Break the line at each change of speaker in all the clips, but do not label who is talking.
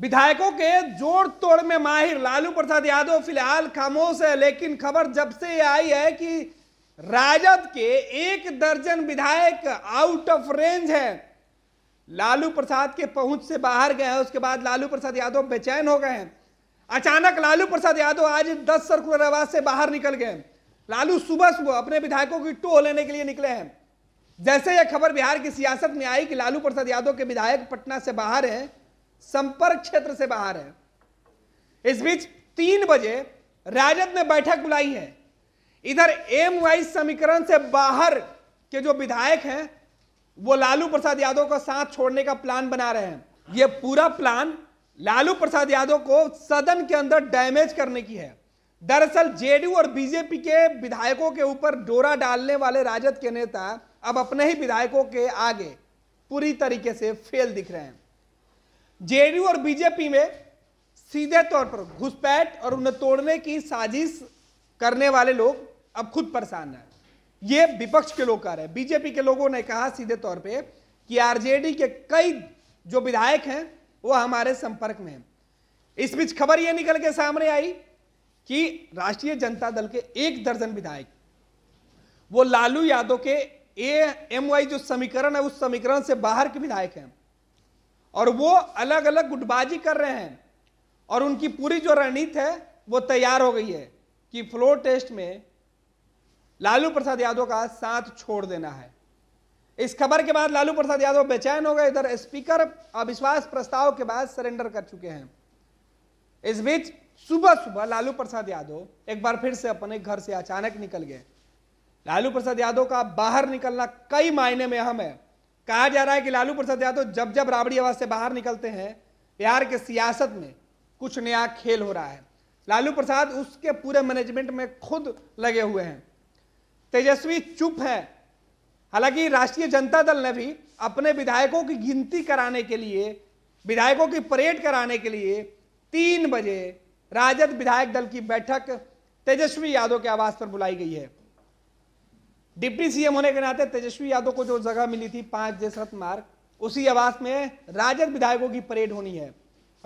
विधायकों के जोड़ तोड़ में माहिर लालू प्रसाद यादव फिलहाल खामोश है लेकिन खबर जब से आई है कि राजद के एक दर्जन विधायक आउट ऑफ रेंज है लालू प्रसाद के पहुंच से बाहर गए हैं उसके बाद लालू प्रसाद यादव बेचैन हो गए हैं अचानक लालू प्रसाद यादव आज दस सर्कुलर आवाज से बाहर निकल गए लालू सुबह सुबह अपने विधायकों की टोह लेने के लिए निकले हैं जैसे यह खबर बिहार की सियासत में आई कि लालू प्रसाद यादव के विधायक पटना से बाहर हैं संपर्क क्षेत्र से बाहर है इस बीच तीन बजे राजद ने बैठक बुलाई है इधर एम वाइज समीकरण से बाहर के जो विधायक हैं वो लालू प्रसाद यादव को साथ छोड़ने का प्लान बना रहे हैं ये पूरा प्लान लालू प्रसाद यादव को सदन के अंदर डैमेज करने की है दरअसल जेडीयू और बीजेपी के विधायकों के ऊपर डोरा डालने वाले राजद के नेता अब अपने ही विधायकों के आगे पूरी तरीके से फेल दिख रहे हैं जेडीयू और बीजेपी में सीधे तौर पर घुसपैठ और उन्हें तोड़ने की साजिश करने वाले लोग अब खुद परेशान हैं ये विपक्ष के लोग कह रहे हैं बीजेपी के लोगों ने कहा सीधे तौर पे कि आरजेडी के कई जो विधायक हैं वो हमारे संपर्क में हैं इस बीच खबर ये निकल के सामने आई कि राष्ट्रीय जनता दल के एक दर्जन विधायक वो लालू यादव के ए एम वाई जो समीकरण है उस समीकरण से बाहर के विधायक हैं और वो अलग अलग गुटबाजी कर रहे हैं और उनकी पूरी जो रणनीति है वो तैयार हो गई है कि फ्लोर टेस्ट में लालू प्रसाद यादव का साथ छोड़ देना है इस खबर के बाद लालू प्रसाद यादव बेचैन हो गए इधर स्पीकर अविश्वास प्रस्ताव के बाद सरेंडर कर चुके हैं इस बीच सुबह सुबह लालू प्रसाद यादव एक बार फिर से अपने घर से अचानक निकल गए लालू प्रसाद यादव का बाहर निकलना कई मायने में अहम है कहा जा रहा है कि लालू प्रसाद यादव जब जब राबड़ी आवाज से बाहर निकलते हैं बिहार के सियासत में कुछ नया खेल हो रहा है लालू प्रसाद उसके पूरे मैनेजमेंट में खुद लगे हुए हैं तेजस्वी चुप है हालांकि राष्ट्रीय जनता दल ने भी अपने विधायकों की गिनती कराने के लिए विधायकों की परेड कराने के लिए तीन बजे राजद विधायक दल की बैठक तेजस्वी यादव के आवास पर बुलाई गई है डिप्टी सीएम होने के नाते तेजस्वी यादव को जो जगह मिली थी पांच जसरथ मार्ग उसी आवास में राजद विधायकों की परेड होनी है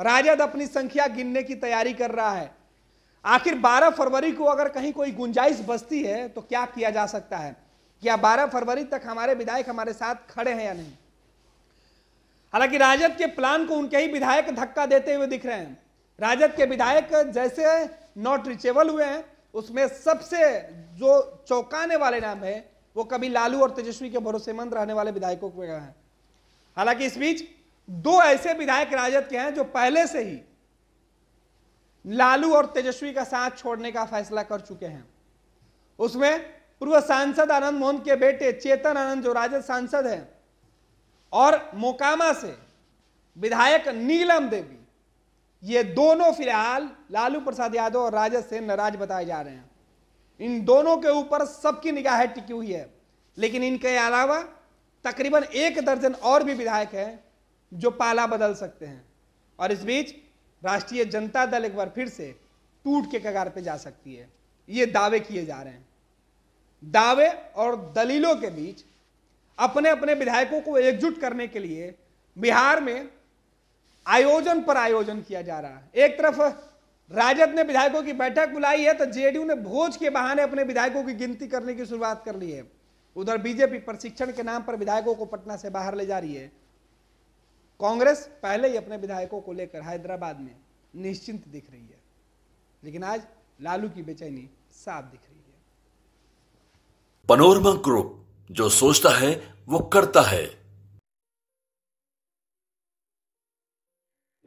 राजद अपनी संख्या गिनने की तैयारी कर रहा है आखिर 12 फरवरी को अगर कहीं कोई गुंजाइश बचती है तो क्या किया जा सकता है क्या 12 फरवरी तक हमारे विधायक हमारे साथ खड़े हैं या नहीं हालांकि राजद के प्लान को उनके ही विधायक धक्का देते हुए दिख रहे हैं राजद के विधायक जैसे नॉट रिचेबल हुए हैं उसमें सबसे जो चौंकाने वाले नाम है वो कभी लालू और तेजस्वी के भरोसेमंद रहने वाले विधायकों के हैं हालांकि इस बीच दो ऐसे विधायक राजद के हैं जो पहले से ही लालू और तेजस्वी का साथ छोड़ने का फैसला कर चुके हैं उसमें पूर्व सांसद आनंद मोहन के बेटे चेतन आनंद जो राजद सांसद हैं और मोकामा से विधायक नीलम देवी ये दोनों फिलहाल लालू प्रसाद यादव और राजद से नाराज बताए जा रहे हैं इन दोनों के ऊपर सबकी निगाहें टिकी हुई है लेकिन इनके अलावा तकरीबन एक दर्जन और भी विधायक हैं जो पाला बदल सकते हैं और इस बीच राष्ट्रीय जनता दल एक बार फिर से टूट के कगार पे जा सकती है ये दावे किए जा रहे हैं दावे और दलीलों के बीच अपने अपने विधायकों को एकजुट करने के लिए बिहार में आयोजन पर आयोजन किया जा रहा है एक तरफ राजद ने विधायकों की बैठक बुलाई है तो जेडीयू ने भोज के बहाने अपने विधायकों की गिनती करने की शुरुआत कर ली है उधर बीजेपी प्रशिक्षण के नाम पर विधायकों को पटना से बाहर ले जा रही है कांग्रेस पहले ही अपने विधायकों को लेकर हैदराबाद में निश्चिंत दिख रही है लेकिन आज लालू की बेचैनी साफ दिख रही है पनोरमा ग्रुप जो सोचता है वो करता है